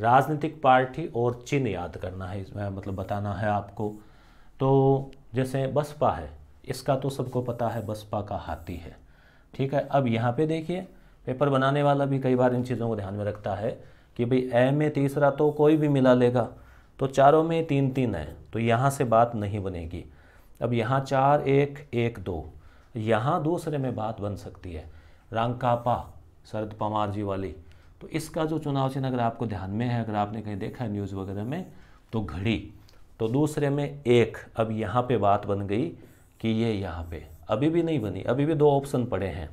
राजनीतिक पार्टी और चिन्ह याद करना है इसमें मतलब बताना है आपको तो जैसे बसपा है इसका तो सबको पता है बसपा का हाथी है ठीक है अब यहाँ पे देखिए पेपर बनाने वाला भी कई बार इन चीज़ों को ध्यान में रखता है कि भाई ए में तीसरा तो कोई भी मिला लेगा तो चारों में तीन तीन है तो यहाँ से बात नहीं बनेगी अब यहाँ चार एक एक दो यहाँ दूसरे में बात बन सकती है रंकापा शरद पवार जी वाली तो इसका जो चुनाव चिन्ह अगर आपको ध्यान में है अगर आपने कहीं देखा है न्यूज़ वगैरह में तो घड़ी तो दूसरे में एक अब यहाँ पे बात बन गई कि ये यहाँ पे अभी भी नहीं बनी अभी भी दो ऑप्शन पड़े हैं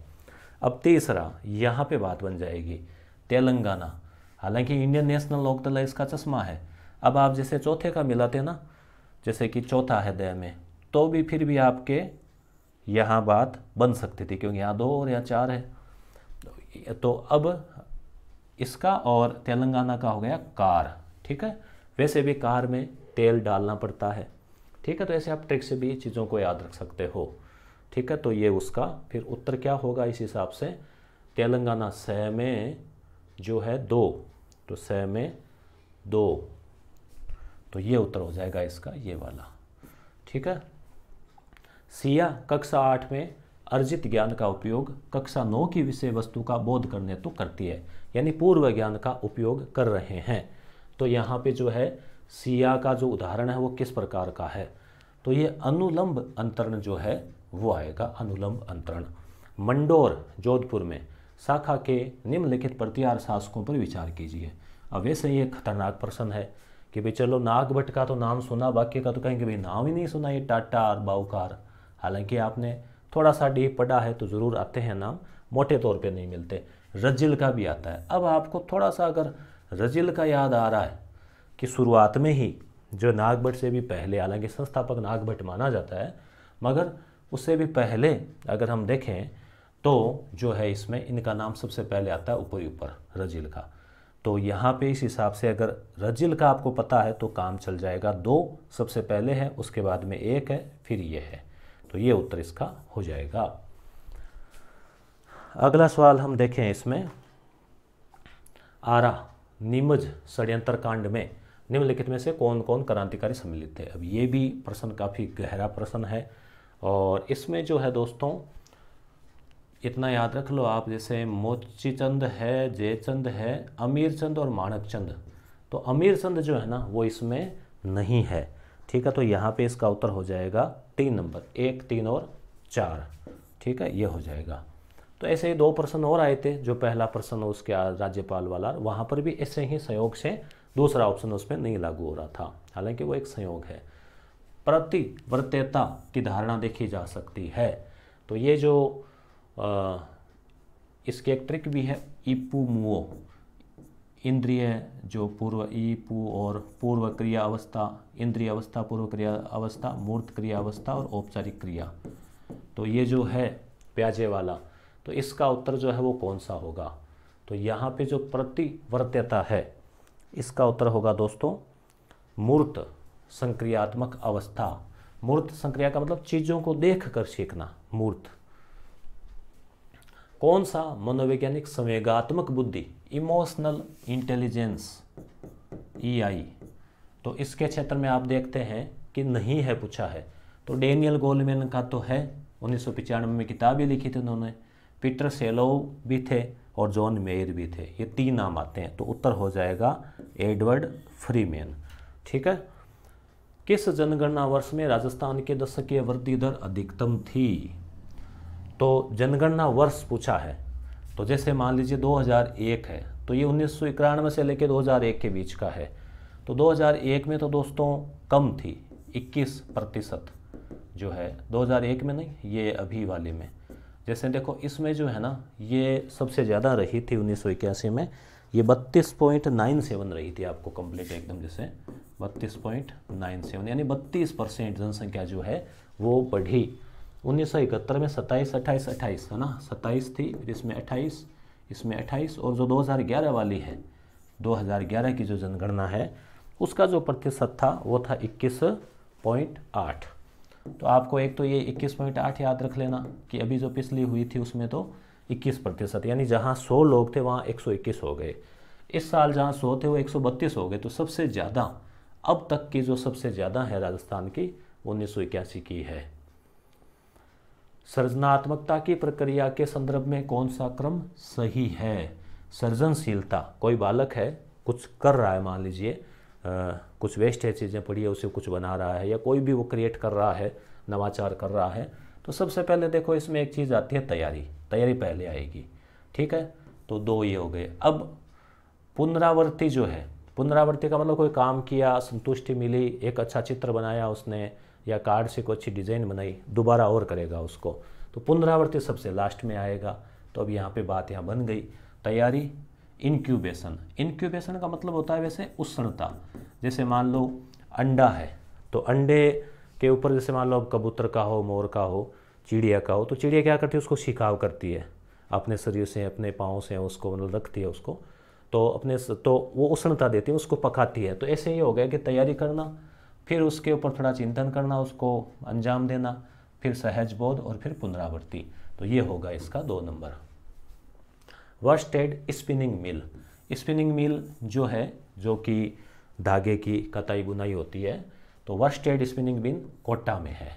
अब तीसरा यहाँ पे बात बन जाएगी तेलंगाना हालांकि इंडियन नेशनल लोकदल इसका चश्मा है अब आप जैसे चौथे का मिलाते ना जैसे कि चौथा है दया में तो भी फिर भी आपके यहाँ बात बन सकती थी क्योंकि यहाँ दो और यहाँ चार है तो अब इसका और तेलंगाना का हो गया कार ठीक है वैसे भी कार में तेल डालना पड़ता है ठीक है तो ऐसे आप ट्रिक से भी चीज़ों को याद रख सकते हो ठीक है तो ये उसका फिर उत्तर क्या होगा इस हिसाब से तेलंगाना स में जो है दो तो स में दो तो ये उत्तर हो जाएगा इसका ये वाला ठीक है सिया कक्षा आठ में अर्जित ज्ञान का उपयोग कक्षा नौ की विषय वस्तु का बोध करने तो करती है यानी पूर्व ज्ञान का उपयोग कर रहे हैं तो यहाँ पे जो है सिया का जो उदाहरण है वो किस प्रकार का है तो ये अनुलंब अंतरण जो है वो आएगा अनुलंब अंतरण मंडोर जोधपुर में शाखा के निम्नलिखित प्रतिहार शासकों पर विचार कीजिए अब वैसे ये खतरनाक प्रश्न है कि भाई चलो नागभट्ट का तो नाम सुना बाकी का तो कहेंगे भाई नाम ही नहीं सुना ये टाटा और बाऊकार हालांकि आपने थोड़ा सा डी पढ़ा है तो ज़रूर आते हैं नाम मोटे तौर पे नहीं मिलते रजिल का भी आता है अब आपको थोड़ा सा अगर रजिल का याद आ रहा है कि शुरुआत में ही जो नागभट से भी पहले हालांकि संस्थापक नागभट माना जाता है मगर उससे भी पहले अगर हम देखें तो जो है इसमें इनका नाम सबसे पहले आता है ऊपर ऊपर रजिल का तो यहाँ पे इस हिसाब से अगर रजिल का आपको पता है तो काम चल जाएगा दो सबसे पहले है उसके बाद में एक है फिर ये है तो ये उत्तर इसका हो जाएगा अगला सवाल हम देखें इसमें आरा नीमज षड्यंत्र कांड में निम्नलिखित में से कौन कौन क्रांतिकारी सम्मिलित थे अब ये भी प्रश्न काफ़ी गहरा प्रश्न है और इसमें जो है दोस्तों इतना याद रख लो आप जैसे मोचीचंद है जयचंद है अमीर चंद और माणक चंद तो अमीर चंद जो है ना वो इसमें नहीं है ठीक है तो यहाँ पे इसका उत्तर हो जाएगा तीन नंबर एक तीन और चार ठीक है ये हो जाएगा तो ऐसे ही दो प्रश्न और आए थे जो पहला प्रश्न उसके राज्यपाल वाला वहाँ पर भी ऐसे ही सहयोग से दूसरा ऑप्शन उसमें नहीं लागू हो रहा था हालांकि वो एक संयोग है प्रतिव्रत्यता की धारणा देखी जा सकती है तो ये जो इसके एक ट्रिक भी है ईपू मुओ इंद्रिय जो पूर्व ईपू और पूर्व क्रिया अवस्था इंद्रिय अवस्था पूर्व क्रिया अवस्था मूर्त क्रिया अवस्था और औपचारिक क्रिया तो ये जो है प्याजे वाला तो इसका उत्तर जो है वो कौन सा होगा तो यहाँ पे जो प्रतिवर्त्यता है इसका उत्तर होगा दोस्तों मूर्त संक्रियात्मक अवस्था मूर्त संक्रिया का मतलब चीज़ों को देख कर सीखना मूर्त कौन सा मनोवैज्ञानिक संवेगात्मक बुद्धि emotional intelligence E e I तो इसके क्षेत्र में आप देखते हैं कि नहीं है पूछा है तो डेनियल गोलमेन का तो है उन्नीस में किताब भी लिखी थी उन्होंने पीटर सेलो भी थे और जॉन मेयर भी थे ये तीन नाम आते हैं तो उत्तर हो जाएगा एडवर्ड फ्रीमैन ठीक है किस जनगणना वर्ष में राजस्थान के दशकीय वृद्धि दर अधिकतम थी तो जनगणना वर्ष पूछा है तो जैसे मान लीजिए 2001 है तो ये उन्नीस से लेकर 2001 के बीच का है तो 2001 में तो दोस्तों कम थी 21 प्रतिशत जो है 2001 में नहीं ये अभी वाले में जैसे देखो इसमें जो है ना ये सबसे ज़्यादा रही थी उन्नीस सौ इक्यासी में ये बत्तीस पॉइंट नाइन सेवन रही थी आपको कंप्लीट एकदम जैसे बत्तीस पॉइंट नाइन सेवन यानी बत्तीस परसेंट जनसंख्या जो है वो बढ़ी उन्नीस सौ इकहत्तर में सत्ताईस अट्ठाईस अट्ठाईस है ना सत्ताईस थी फिर इसमें अट्ठाईस इसमें अट्ठाईस और जो दो हज़ार ग्यारह वाली है दो हज़ार ग्यारह की जो जनगणना है उसका जो प्रतिशत था वो था इक्कीस पॉइंट आठ तो आपको एक तो ये इक्कीस पॉइंट आठ याद रख लेना कि अभी जो पिछली हुई थी उसमें तो इक्कीस प्रतिशत यानी जहाँ सौ लोग थे वहाँ एक सौ इक्कीस हो गए इस साल जहाँ सौ थे वो एक सौ बत्तीस हो गए तो सबसे ज़्यादा अब तक की जो सबसे ज़्यादा है राजस्थान की उन्नीस सौ इक्यासी की है सृजनात्मकता की प्रक्रिया के संदर्भ में कौन सा क्रम सही है सृजनशीलता कोई बालक है कुछ कर रहा है मान लीजिए कुछ वेस्ट है चीज़ें पड़ी है उसे कुछ बना रहा है या कोई भी वो क्रिएट कर रहा है नवाचार कर रहा है तो सबसे पहले देखो इसमें एक चीज़ आती है तैयारी तैयारी पहले आएगी ठीक है तो दो ये हो गए अब पुनरावृत्ति जो है पुनरावृत्ति का मतलब कोई काम किया संतुष्टि मिली एक अच्छा चित्र बनाया उसने या कार्ड से कोई अच्छी डिज़ाइन बनाई दोबारा और करेगा उसको तो पुनरावृत्ति सबसे लास्ट में आएगा तो अब यहाँ पे बात यहाँ बन गई तैयारी इनक्यूबेशन इनक्यूबेशन का मतलब होता है वैसे उष्णता जैसे मान लो अंडा है तो अंडे के ऊपर जैसे मान लो कबूतर का हो मोर का हो चिड़िया का हो तो चिड़िया क्या करती है उसको शिकाव करती है अपने शरीर से अपने पाँव से उसको मतलब रखती है उसको तो अपने तो वो उष्णता देती है उसको पकाती है तो ऐसे ही हो गया कि तैयारी करना फिर उसके ऊपर थोड़ा चिंतन करना उसको अंजाम देना फिर सहज बोध और फिर पुनरावृत्ति तो ये होगा इसका दो number worsted spinning mill spinning mill जो है जो कि धागे की कताई बुनाई होती है तो वर्स्टेड स्पिनिंग मिल कोटा में है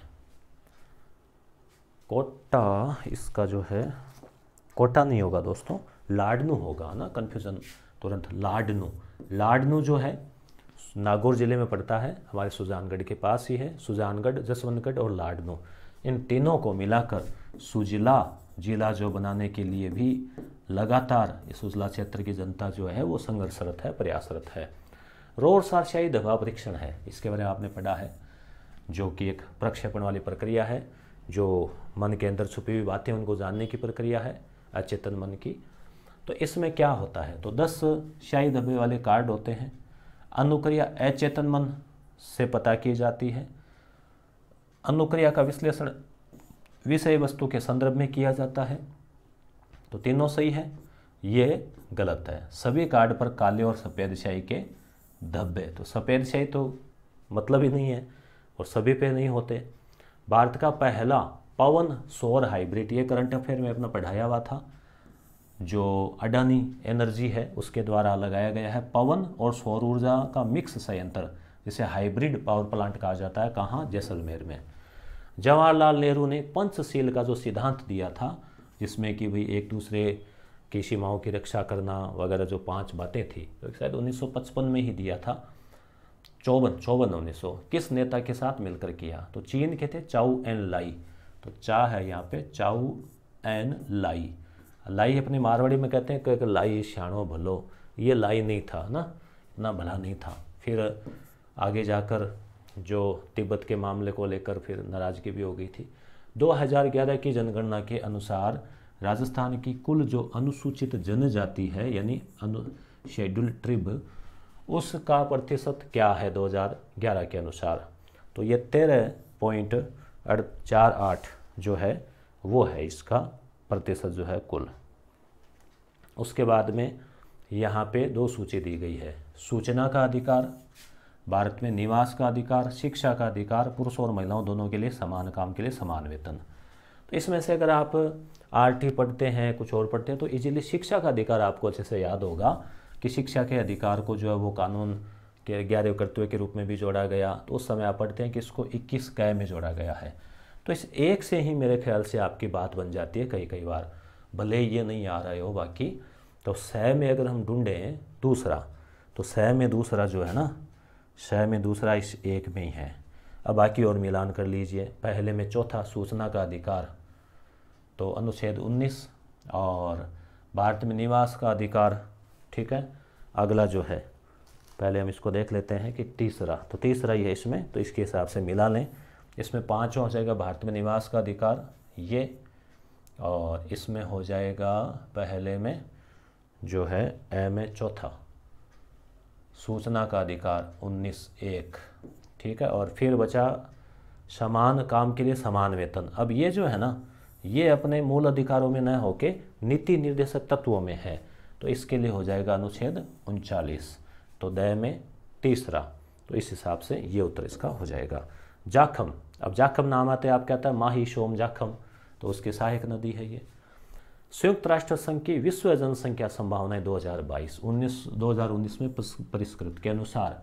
कोटा इसका जो है कोटा नहीं होगा दोस्तों लाडनू होगा ना कन्फ्यूज़न तुरंत लाडनू लाडनू जो है नागौर ज़िले में पड़ता है हमारे सुजानगढ़ के पास ही है सुजानगढ़ जसवंतगढ़ और लाडनू इन तीनों को मिलाकर सुजिला जिला जो बनाने के लिए भी लगातार इस उजला क्षेत्र की जनता जो है वो संघर्षरत है प्रयासरत है रोरसारशाही दबाव परीक्षण है इसके बारे में आपने पढ़ा है जो कि एक प्रक्षेपण वाली प्रक्रिया है जो मन के अंदर छुपी हुई बातें उनको जानने की प्रक्रिया है अचेतन मन की तो इसमें क्या होता है तो दस शाही दबे वाले कार्ड होते हैं अनुक्रिया अचेतन मन से पता की जाती है अनुक्रिया का विश्लेषण विषय वस्तु के संदर्भ में किया जाता है तो तीनों सही है ये गलत है सभी कार्ड पर काले और सफ़ेद स्याही के धब्बे तो सफ़ेद स्याही तो मतलब ही नहीं है और सभी पे नहीं होते भारत का पहला पवन सौर हाइब्रिड ये करंट अफेयर में अपना पढ़ाया हुआ था जो अडानी एनर्जी है उसके द्वारा लगाया गया है पवन और सौर ऊर्जा का मिक्स संयंत्र जिसे हाइब्रिड पावर प्लांट कहा जाता है कहाँ जैसलमेर में जवाहरलाल नेहरू ने पंचशील का जो सिद्धांत दिया था जिसमें कि भाई एक दूसरे की सीमाओं की रक्षा करना वगैरह जो पांच बातें थी तो शायद 1955 में ही दिया था चौवन चौवन उन्नीस किस नेता के साथ मिलकर किया तो चीन के थे चाऊ एन लाई तो चा है यहाँ पे चाऊ एन लाई लाई अपने मारवाड़ी में कहते हैं कि लाई श्याणो भलो ये लाई नहीं था ना इतना भला नहीं था फिर आगे जाकर जो तिब्बत के मामले को लेकर फिर नाराज़गी भी हो गई थी 2011 की जनगणना के अनुसार राजस्थान की कुल जो अनुसूचित जनजाति है यानी अनु शेड्यूल ट्रिब उसका प्रतिशत क्या है 2011 के अनुसार तो ये तेरह पॉइंट चार आठ जो है वो है इसका प्रतिशत जो है कुल उसके बाद में यहाँ पे दो सूची दी गई है सूचना का अधिकार भारत में निवास का अधिकार शिक्षा का अधिकार पुरुषों और महिलाओं दोनों के लिए समान काम के लिए समान वेतन तो इसमें से अगर आप आर टी पढ़ते हैं कुछ और पढ़ते हैं तो इजीली शिक्षा का अधिकार आपको अच्छे से याद होगा कि शिक्षा के अधिकार को जो है वो कानून के ग्यारह कर्तव्य के रूप में भी जोड़ा गया तो उस समय आप पढ़ते हैं कि इसको इक्कीस कै में जोड़ा गया है तो इस एक से ही मेरे ख्याल से आपकी बात बन जाती है कई कई बार भले ये नहीं आ रहे हो बाकी तो सह में अगर हम ढूंढें दूसरा तो सह में दूसरा जो है ना छः में दूसरा इस एक में ही है अब बाकी और मिलान कर लीजिए पहले में चौथा सूचना का अधिकार तो अनुच्छेद 19 और भारत में निवास का अधिकार ठीक है अगला जो है पहले हम इसको देख लेते हैं कि तीसरा तो तीसरा ही है इसमें तो इसके हिसाब से मिला लें इसमें पाँचों हो जाएगा भारत में निवास का अधिकार ये और इसमें हो जाएगा पहले में जो है एम ए चौथा सूचना का अधिकार उन्नीस एक ठीक है और फिर बचा समान काम के लिए समान वेतन अब ये जो है ना ये अपने मूल अधिकारों में न होके नीति निर्देशक तत्वों में है तो इसके लिए हो जाएगा अनुच्छेद उनचालीस तो दय में तीसरा तो इस हिसाब से ये उत्तर इसका हो जाएगा जाखम अब जाखम नाम आते आप कहता है माही सोम जाखम तो उसकी सहायक नदी है ये संयुक्त राष्ट्र संघ की विश्व जनसंख्या संभावनाएं 2022 हज़ार उन्नीस में परिष्कृत के अनुसार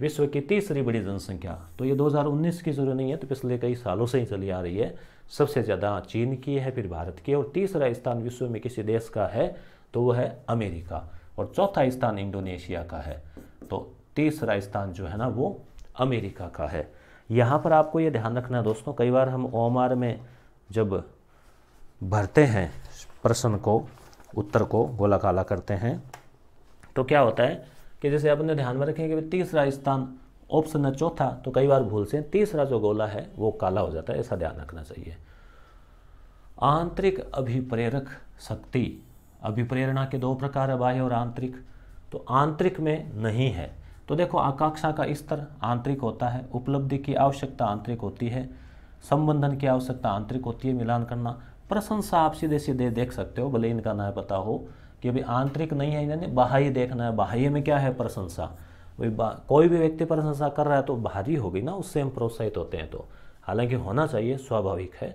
विश्व की तीसरी बड़ी जनसंख्या तो ये 2019 की जरूरत नहीं है तो पिछले कई सालों से ही चली आ रही है सबसे ज़्यादा चीन की है फिर भारत की और तीसरा स्थान विश्व में किसी देश का है तो वो है अमेरिका और चौथा स्थान इंडोनेशिया का है तो तीसरा स्थान जो है ना वो अमेरिका का है यहाँ पर आपको ये ध्यान रखना है दोस्तों कई बार हम ओ में जब भरते हैं प्रश्न को उत्तर को गोला काला करते हैं तो क्या होता है कि जैसे अपने ध्यान में रखें कि तीसरा स्थान ऑप्शन है चौथा तो कई बार भूल से तीसरा जो गोला है वो काला हो जाता है ऐसा ध्यान रखना चाहिए आंतरिक अभिप्रेरक शक्ति अभिप्रेरणा के दो प्रकार है बाह्य और आंतरिक तो आंतरिक में नहीं है तो देखो आकांक्षा का स्तर आंतरिक होता है उपलब्धि की आवश्यकता आंतरिक होती है संबंधन की आवश्यकता आंतरिक होती है मिलान करना प्रशंसा आप सीधे सीधे देख सकते हो भले इनका ना पता हो कि अभी आंतरिक नहीं है यानी बाह्य देखना है बाह्य में क्या है प्रशंसा भाई कोई भी व्यक्ति प्रशंसा कर रहा है तो बाहरी होगी ना उससे हम प्रोत्साहित होते हैं तो हालांकि होना चाहिए स्वाभाविक है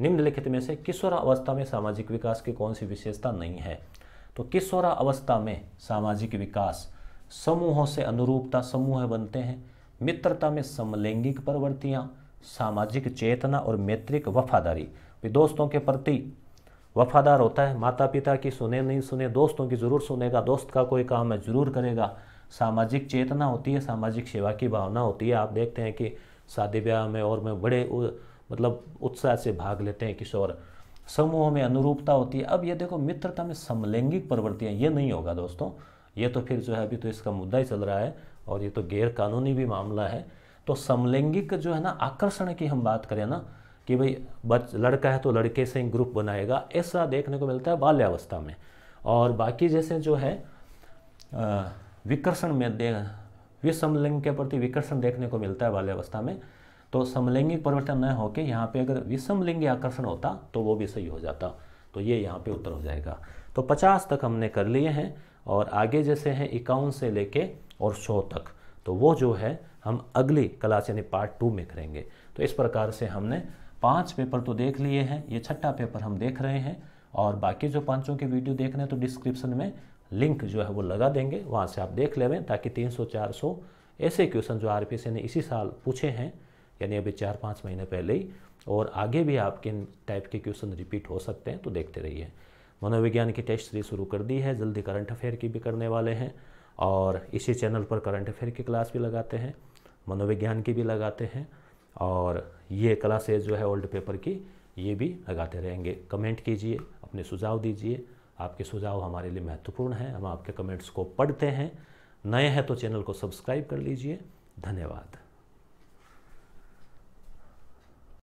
निम्नलिखित में से अवस्था में सामाजिक विकास की कौन सी विशेषता नहीं है तो अवस्था में सामाजिक विकास समूहों से अनुरूपता समूह बनते हैं मित्रता में समलैंगिक प्रवृत्तियाँ सामाजिक चेतना और मैत्रिक वफादारी भी दोस्तों के प्रति वफादार होता है माता पिता की सुने नहीं सुने दोस्तों की ज़रूर सुनेगा दोस्त का कोई काम है ज़रूर करेगा सामाजिक चेतना होती है सामाजिक सेवा की भावना होती है आप देखते हैं कि शादी ब्याह में और में बड़े उ, मतलब उत्साह से भाग लेते हैं किशोर समूह में अनुरूपता होती है अब ये देखो मित्रता में समलैंगिक प्रवृत्तियाँ ये नहीं होगा दोस्तों ये तो फिर जो है अभी तो इसका मुद्दा ही चल रहा है और ये तो गैर कानूनी भी मामला है तो समलैंगिक जो है ना आकर्षण की हम बात करें ना कि भाई बच लड़का है तो लड़के से ग्रुप बनाएगा ऐसा देखने को मिलता है बाल्यावस्था में और बाकी जैसे जो है विकर्षण में दे विषमलिंग के प्रति विकर्षण देखने को मिलता है बाल्यावस्था में तो समलैंगिक परिवर्तन न होकर यहाँ पे अगर विषमलिंगी आकर्षण होता तो वो भी सही हो जाता तो ये यहाँ पे उत्तर हो जाएगा तो 50 तक हमने कर लिए हैं और आगे जैसे हैं इक्यावन से लेके और 100 तक तो वो जो है हम अगली क्लास यानी पार्ट टू में करेंगे तो इस प्रकार से हमने पांच पेपर तो देख लिए हैं ये छठा पेपर हम देख रहे हैं और बाकी जो पांचों के वीडियो देख रहे हैं तो डिस्क्रिप्शन में लिंक जो है वो लगा देंगे वहाँ से आप देख लेवें ताकि 300 400 ऐसे क्वेश्चन जो आर ने इसी साल पूछे हैं यानी अभी चार पाँच महीने पहले ही और आगे भी आपके टाइप के क्वेश्चन रिपीट हो सकते हैं तो देखते रहिए मनोविज्ञान की टेस्ट सीरीज शुरू कर दी है जल्दी करंट अफेयर की भी करने वाले हैं और इसी चैनल पर करंट अफेयर की क्लास भी लगाते हैं मनोविज्ञान की भी लगाते हैं और ये क्लासेज जो है ओल्ड पेपर की ये भी लगाते रहेंगे कमेंट कीजिए अपने सुझाव दीजिए आपके सुझाव हमारे लिए महत्वपूर्ण हैं हम आपके कमेंट्स को पढ़ते हैं नए हैं तो चैनल को सब्सक्राइब कर लीजिए धन्यवाद